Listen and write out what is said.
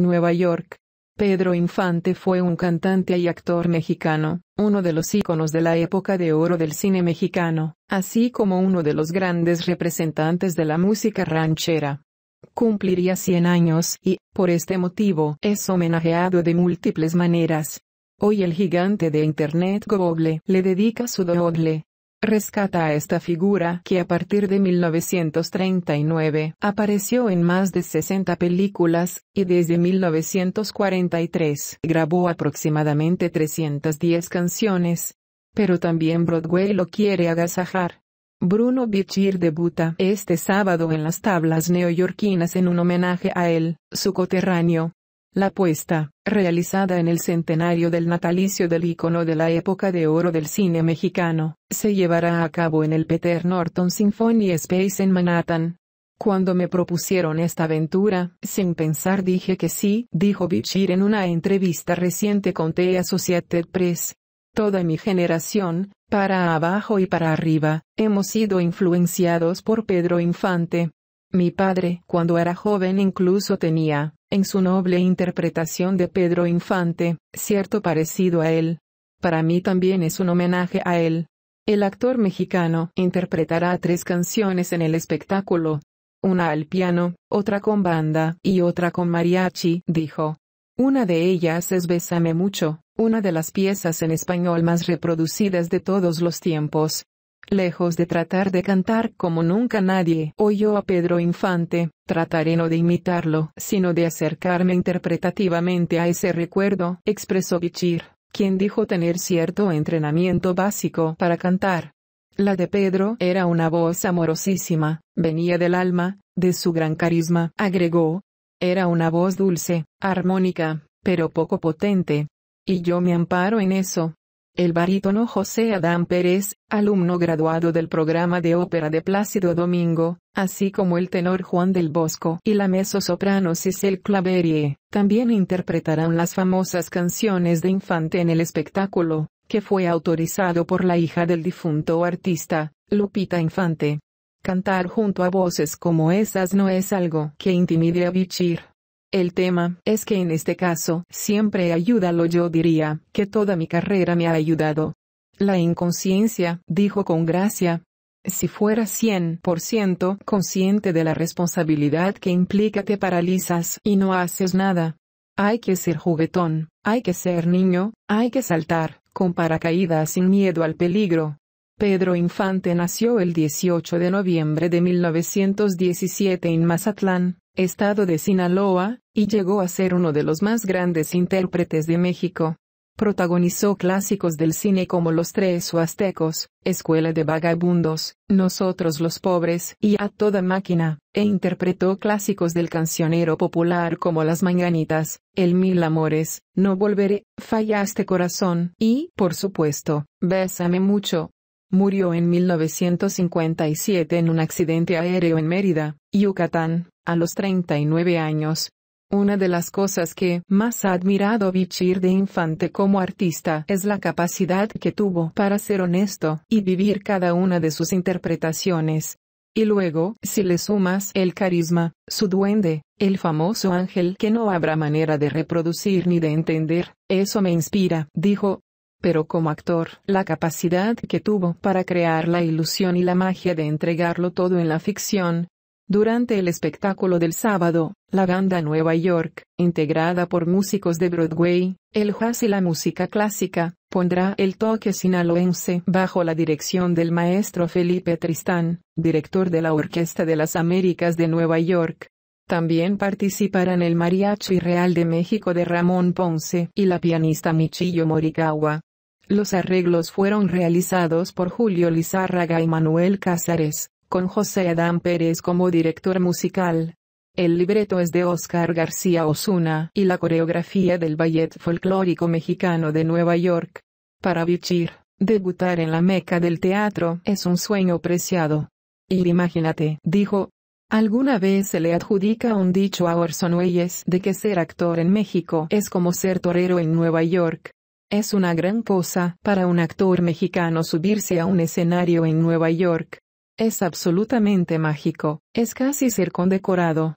Nueva York. Pedro Infante fue un cantante y actor mexicano, uno de los íconos de la época de oro del cine mexicano, así como uno de los grandes representantes de la música ranchera. Cumpliría 100 años y, por este motivo, es homenajeado de múltiples maneras. Hoy el gigante de Internet Google le dedica su doble Rescata a esta figura que a partir de 1939 apareció en más de 60 películas, y desde 1943 grabó aproximadamente 310 canciones. Pero también Broadway lo quiere agasajar. Bruno Bichir debuta este sábado en las tablas neoyorquinas en un homenaje a él, su coterráneo, la apuesta, realizada en el centenario del natalicio del ícono de la época de oro del cine mexicano, se llevará a cabo en el Peter Norton Symphony Space en Manhattan. Cuando me propusieron esta aventura, sin pensar dije que sí, dijo Bichir en una entrevista reciente con The Associated Press. Toda mi generación, para abajo y para arriba, hemos sido influenciados por Pedro Infante. Mi padre, cuando era joven, incluso tenía en su noble interpretación de Pedro Infante, cierto parecido a él. Para mí también es un homenaje a él. El actor mexicano interpretará tres canciones en el espectáculo. Una al piano, otra con banda y otra con mariachi, dijo. Una de ellas es Bésame mucho, una de las piezas en español más reproducidas de todos los tiempos, Lejos de tratar de cantar como nunca nadie oyó a Pedro Infante, trataré no de imitarlo, sino de acercarme interpretativamente a ese recuerdo, expresó Bichir, quien dijo tener cierto entrenamiento básico para cantar. La de Pedro era una voz amorosísima, venía del alma, de su gran carisma, agregó. Era una voz dulce, armónica, pero poco potente. Y yo me amparo en eso, el barítono José Adán Pérez, alumno graduado del programa de ópera de Plácido Domingo, así como el tenor Juan del Bosco y la mezzosoprano Cecil Claverie, también interpretarán las famosas canciones de Infante en el espectáculo, que fue autorizado por la hija del difunto artista, Lupita Infante. Cantar junto a voces como esas no es algo que intimide a Bichir el tema es que en este caso siempre ayúdalo yo diría, que toda mi carrera me ha ayudado. La inconsciencia, dijo con gracia. Si fuera 100% consciente de la responsabilidad que implica te paralizas y no haces nada. Hay que ser juguetón, hay que ser niño, hay que saltar, con paracaídas sin miedo al peligro, Pedro Infante nació el 18 de noviembre de 1917 en Mazatlán, estado de Sinaloa, y llegó a ser uno de los más grandes intérpretes de México. Protagonizó clásicos del cine como Los Tres Huastecos, Escuela de Vagabundos, Nosotros los Pobres y A Toda Máquina, e interpretó clásicos del cancionero popular como Las manganitas, El Mil Amores, No Volveré, Fallaste Corazón y, por supuesto, Bésame Mucho, murió en 1957 en un accidente aéreo en Mérida, Yucatán, a los 39 años. Una de las cosas que más ha admirado Bichir de Infante como artista es la capacidad que tuvo para ser honesto y vivir cada una de sus interpretaciones. Y luego, si le sumas el carisma, su duende, el famoso ángel que no habrá manera de reproducir ni de entender, eso me inspira, dijo, pero como actor, la capacidad que tuvo para crear la ilusión y la magia de entregarlo todo en la ficción. Durante el espectáculo del sábado, la banda Nueva York, integrada por músicos de Broadway, el jazz y la música clásica, pondrá el toque sinaloense bajo la dirección del maestro Felipe Tristán, director de la Orquesta de las Américas de Nueva York. También participarán el Mariachi Real de México de Ramón Ponce y la pianista Michillo Morikawa. Los arreglos fueron realizados por Julio Lizárraga y Manuel Cázares, con José Adán Pérez como director musical. El libreto es de Oscar García Osuna y la coreografía del Ballet Folclórico Mexicano de Nueva York. Para Vichir, debutar en la meca del teatro es un sueño preciado. Y imagínate, dijo. Alguna vez se le adjudica un dicho a Orson Welles de que ser actor en México es como ser torero en Nueva York. Es una gran cosa para un actor mexicano subirse a un escenario en Nueva York. Es absolutamente mágico, es casi ser condecorado,